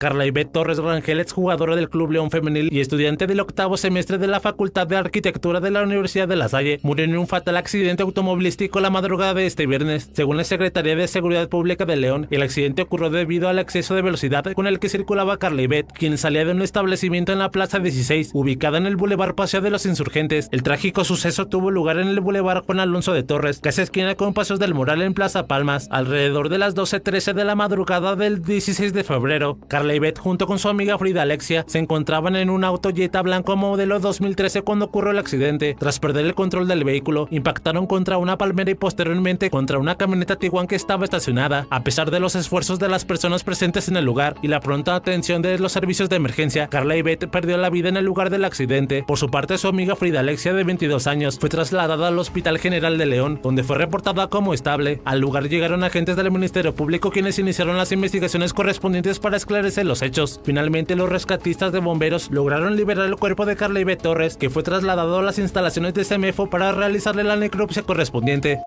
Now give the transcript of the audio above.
Carla Ivette Torres Rangel es jugadora del Club León Femenil y estudiante del octavo semestre de la Facultad de Arquitectura de la Universidad de La Salle, murió en un fatal accidente automovilístico la madrugada de este viernes. Según la Secretaría de Seguridad Pública de León, el accidente ocurrió debido al exceso de velocidad con el que circulaba Carla Ivette, quien salía de un establecimiento en la Plaza 16, ubicada en el Boulevard Paseo de los Insurgentes. El trágico suceso tuvo lugar en el Boulevard Juan Alonso de Torres, casi esquina con Pasos del mural en Plaza Palmas, alrededor de las 12.13 de la madrugada del 16 de febrero. Carla Beth junto con su amiga Frida Alexia se encontraban en un auto Jetta blanco modelo 2013 cuando ocurrió el accidente. Tras perder el control del vehículo, impactaron contra una palmera y posteriormente contra una camioneta Tiguan que estaba estacionada. A pesar de los esfuerzos de las personas presentes en el lugar y la pronta atención de los servicios de emergencia, Carla Beth perdió la vida en el lugar del accidente. Por su parte, su amiga Frida Alexia de 22 años fue trasladada al Hospital General de León, donde fue reportada como estable. Al lugar llegaron agentes del Ministerio Público quienes iniciaron las investigaciones correspondientes para esclarecer los hechos. Finalmente, los rescatistas de bomberos lograron liberar el cuerpo de Carla B. Torres, que fue trasladado a las instalaciones de CEMEFO para realizarle la necropsia correspondiente.